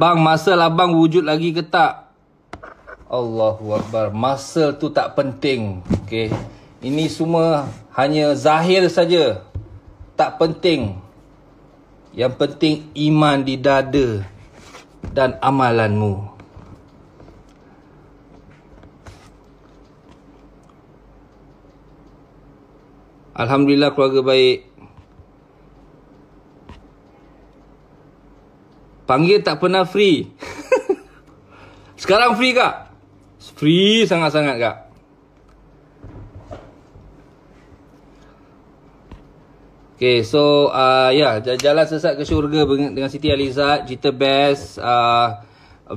Bang, muscle abang wujud lagi ke tak? Allahuakbar. Muscle tu tak penting. Okay. Ini semua hanya zahir saja. Tak penting. Yang penting iman di dada dan amalanmu. Alhamdulillah keluarga baik. Panggil tak pernah free. Sekarang free kak? Free sangat-sangat kak. Okay, so uh, ya, yeah, jalan sesat ke syurga dengan Siti Alizat, cerita best, uh,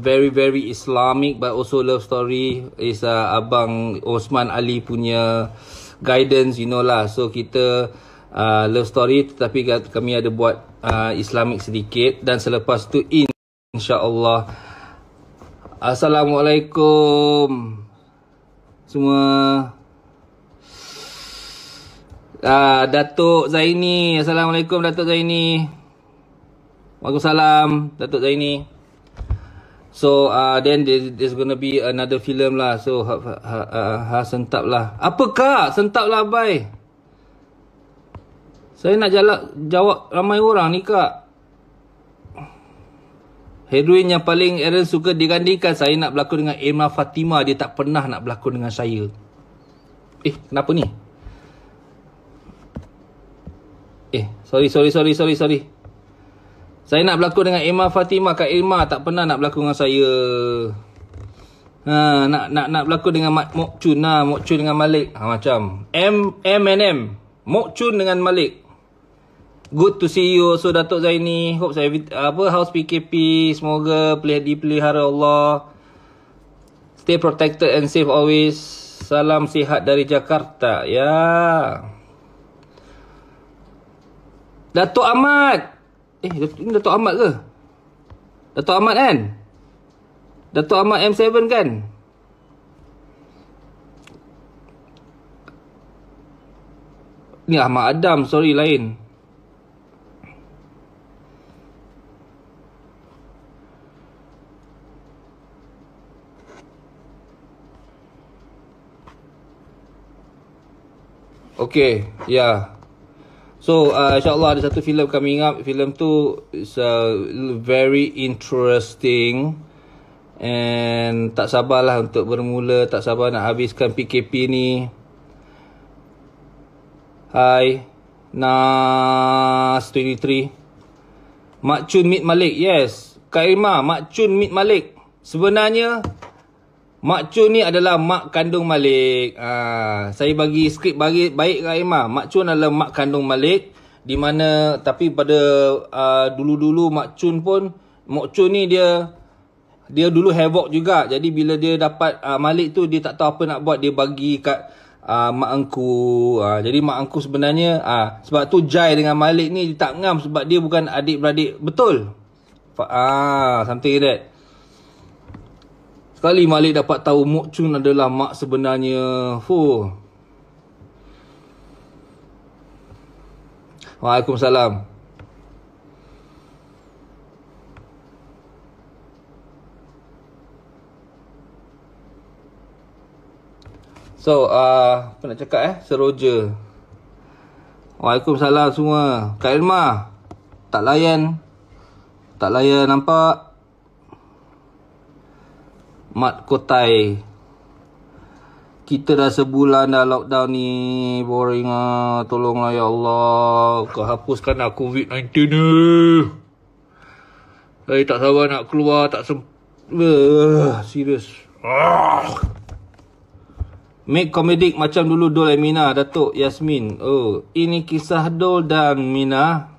very very Islamic but also love story is uh, Abang Osman Ali punya guidance, you know lah. So kita Uh, love story tetapi kami ada buat uh, islamic sedikit dan selepas tu insyaallah assalamualaikum semua Ah, Datuk Zaini. Assalamualaikum Datuk Zaini. Waalaikumsalam Datuk Zaini. So uh, then there's, there's going to be another film lah. So ha, ha, ha, ha sentap lah. Apakah? Sentap lah bye. Saya nak jalak, jawab ramai orang ni kak. Heroin yang paling Aaron suka digandikan saya nak berlakon dengan Emma Fatima. Dia tak pernah nak berlakon dengan saya. Eh, kenapa ni? Eh, sorry, sorry, sorry, sorry, sorry. Saya nak berlakon dengan Emma Fatima. Kak Emma tak pernah nak berlakon dengan saya. Ha, nak nak nak berlakon dengan Mok Chun. Ha, Mok Chun dengan Malik. Ha, macam. M, M and M. Mok Chun dengan Malik good to see you also Datuk Zaini. Hope saya apa house PKP semoga pelih dipelihara Allah. Stay protected and safe always. Salam sihat dari Jakarta. Ya. Datuk Ahmad. Eh, ini Datuk Ahmad ke? Datuk Ahmad kan? Datuk Ahmad M7 kan? Ni Ahmad Adam, sorry lain. Okay, ya. Yeah. So, uh, insyaAllah ada satu filem coming up. Filem tu is a uh, very interesting. And tak sabarlah untuk bermula. Tak sabar nak habiskan PKP ni. Hai. Nas 23. Mak Cun Mit Malik. Yes. Kak Irma, Mak Cun Mit Malik. Sebenarnya, Mak Chun ni adalah mak kandung Malik. Ha, saya bagi skrip bagi baik ke lah Emma. Mak Chun adalah mak kandung Malik. Di mana tapi pada uh, dulu-dulu Mak Chun pun. Mak Chun ni dia dia dulu havoc juga. Jadi bila dia dapat uh, Malik tu dia tak tahu apa nak buat. Dia bagi kat uh, mak angku. Uh, jadi mak angku sebenarnya uh, sebab tu Jai dengan Malik ni dia tak ngam sebab dia bukan adik-beradik. Betul? Ah, uh, something like that. Sekali Malik dapat tahu Mok Chun adalah mak sebenarnya. Fuh. Waalaikumsalam. So, uh, apa nak cakap eh? Seroja. Waalaikumsalam semua. Kak Irma. Tak layan. Tak layan nampak. Mat Kotai kita dah sebulan dah lockdown ni Boring lah Tolonglah ya Allah Kau hapuskan lah COVID-19 ni Saya eh, tak sabar nak keluar Tak sem... Uh, serius uh. Ah. Make comedic macam dulu Dol and Mina Datuk Yasmin Oh Ini kisah Dol dan Mina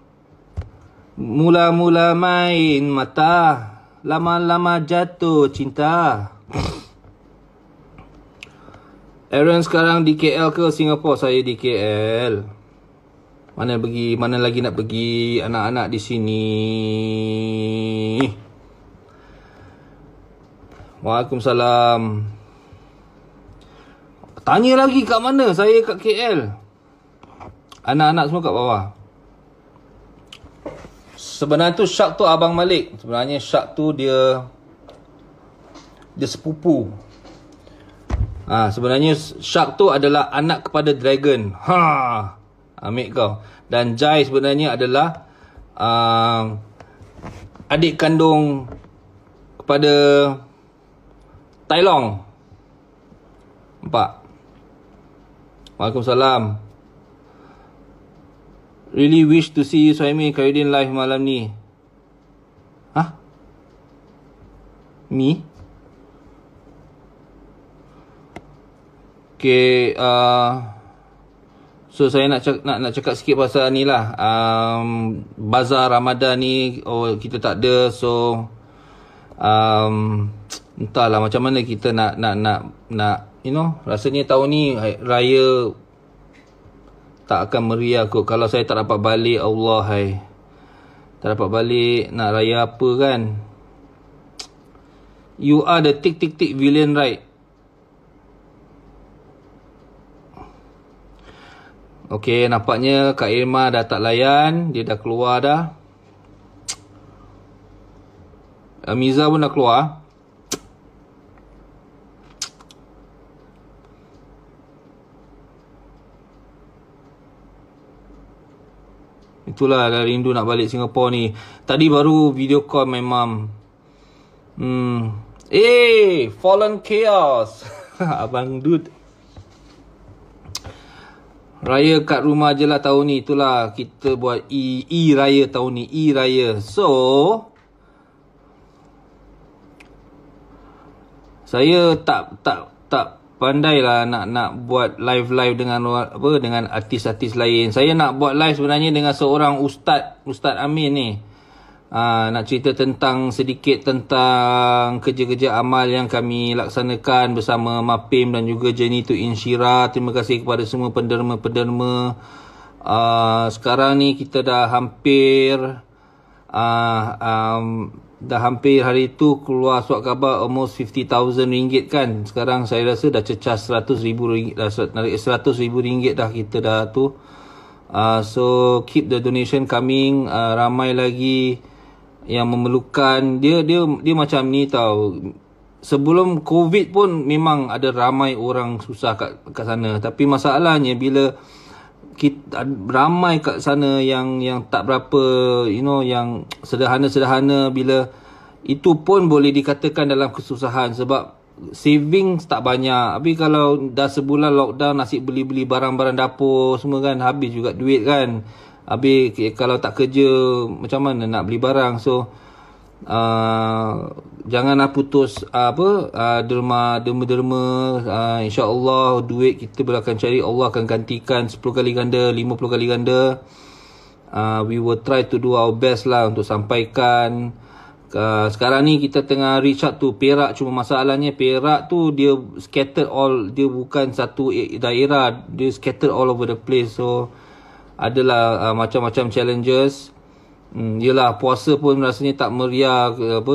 Mula-mula main Mata lama-lama jatuh cinta. Aaron sekarang di KL ke Singapura? Saya di KL. Mana pergi? Mana lagi nak pergi? Anak-anak di sini. Waalaikumsalam. Tanya lagi kat mana? Saya kat KL. Anak-anak semua kat bawah. Sebenarnya tu Syak tu Abang Malik Sebenarnya Syak tu dia Dia sepupu ha, Sebenarnya Syak tu adalah Anak kepada Dragon ha, Ambil kau Dan Jai sebenarnya adalah uh, Adik kandung Kepada Tai Long Nampak Waalaikumsalam Really wish to see you Suhaimi Khairuddin live malam ni Hah? Me? Okay uh, So saya nak cak, nak nak cakap sikit pasal ni lah um, Bazar Ramadan ni oh, Kita tak ada so um, Entahlah macam mana kita nak nak nak nak You know rasanya tahun ni eh, raya tak akan meriah kot kalau saya tak dapat balik Allah hai. Tak dapat balik nak raya apa kan? You are the tick tick tick villain right? Okay, nampaknya Kak Irma dah tak layan. Dia dah keluar dah. Amiza pun dah keluar. Itulah dah rindu nak balik Singapore ni. Tadi baru video call my mum. Hmm. Eh, fallen chaos. Abang Dud. Raya kat rumah je lah tahun ni. Itulah kita buat E, e Raya tahun ni. E Raya. So, saya tak tak tak pandailah nak nak buat live-live dengan apa dengan artis-artis lain. Saya nak buat live sebenarnya dengan seorang ustaz, Ustaz Amin ni. Aa, ah, nak cerita tentang sedikit tentang kerja-kerja amal yang kami laksanakan bersama MAPIM dan juga Jenny to Inshira. Terima kasih kepada semua penderma-penderma. Aa, ah, sekarang ni kita dah hampir Uh, um, dah hampir hari tu keluar suat khabar almost 50,000 ringgit kan. Sekarang saya rasa dah cecah 100 ribu ringgit dah. 100 ribu ringgit dah kita dah tu. Uh, so keep the donation coming. Uh, ramai lagi yang memerlukan. Dia dia dia macam ni tau. Sebelum COVID pun memang ada ramai orang susah kat, kat sana. Tapi masalahnya bila kita ramai kat sana yang yang tak berapa you know yang sederhana-sederhana bila itu pun boleh dikatakan dalam kesusahan sebab saving tak banyak tapi kalau dah sebulan lockdown nasib beli-beli barang-barang dapur semua kan habis juga duit kan habis kalau tak kerja macam mana nak beli barang so Uh, ah, janganlah putus uh, apa uh, derma derma derma uh, insyaallah duit kita boleh cari Allah akan gantikan 10 kali ganda 50 kali ganda uh, we will try to do our best lah untuk sampaikan uh, sekarang ni kita tengah reach out to Perak cuma masalahnya Perak tu dia scattered all dia bukan satu daerah dia scattered all over the place so adalah uh, macam-macam challenges Hmm, yelah puasa pun rasanya tak meriah ke apa.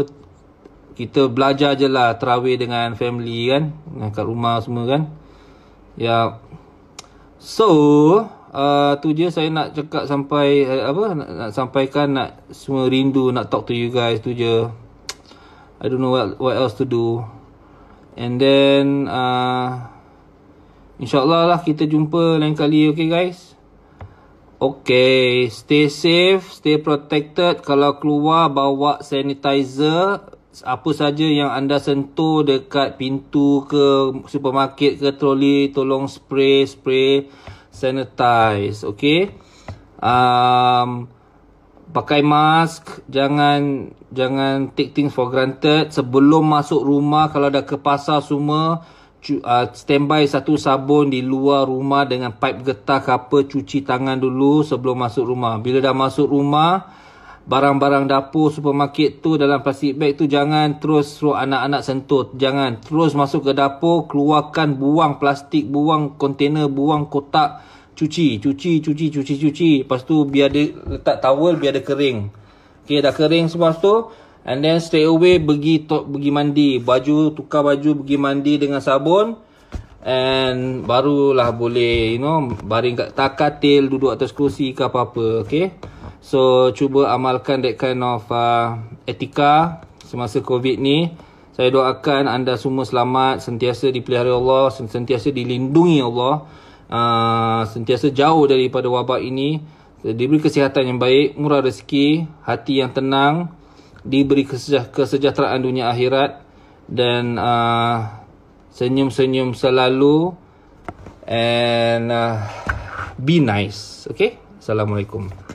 Kita belajar je lah terawih dengan family kan. Kat rumah semua kan. Ya. Yeah. So, uh, tu je saya nak cakap sampai uh, apa nak, nak sampaikan nak semua rindu nak talk to you guys tu je. I don't know what what else to do. And then uh, InsyaAllah lah kita jumpa lain kali okay guys. Okay, stay safe, stay protected. Kalau keluar, bawa sanitizer. Apa saja yang anda sentuh dekat pintu ke supermarket ke troli, tolong spray, spray, sanitize. Okay? Um, pakai mask, jangan jangan take things for granted. Sebelum masuk rumah, kalau dah ke pasar semua, uh, standby satu sabun di luar rumah dengan pipe getah ke apa cuci tangan dulu sebelum masuk rumah. Bila dah masuk rumah, barang-barang dapur supermarket tu dalam plastik bag tu jangan terus suruh anak-anak sentuh. Jangan terus masuk ke dapur, keluarkan buang plastik, buang kontena, buang kotak, cuci, cuci, cuci, cuci, cuci. Lepas tu biar dia letak towel biar dia kering. Okey, dah kering semua tu. And then straight away pergi top pergi mandi. Baju tukar baju pergi mandi dengan sabun. And barulah boleh you know baring kat tak katil duduk atas kerusi ke apa-apa okay. So cuba amalkan that kind of uh, etika semasa covid ni. Saya doakan anda semua selamat sentiasa dipelihara Allah sentiasa dilindungi Allah. Uh, sentiasa jauh daripada wabak ini diberi kesihatan yang baik murah rezeki hati yang tenang diberi kesejahteraan dunia akhirat dan uh, senyum-senyum selalu and uh, be nice okay assalamualaikum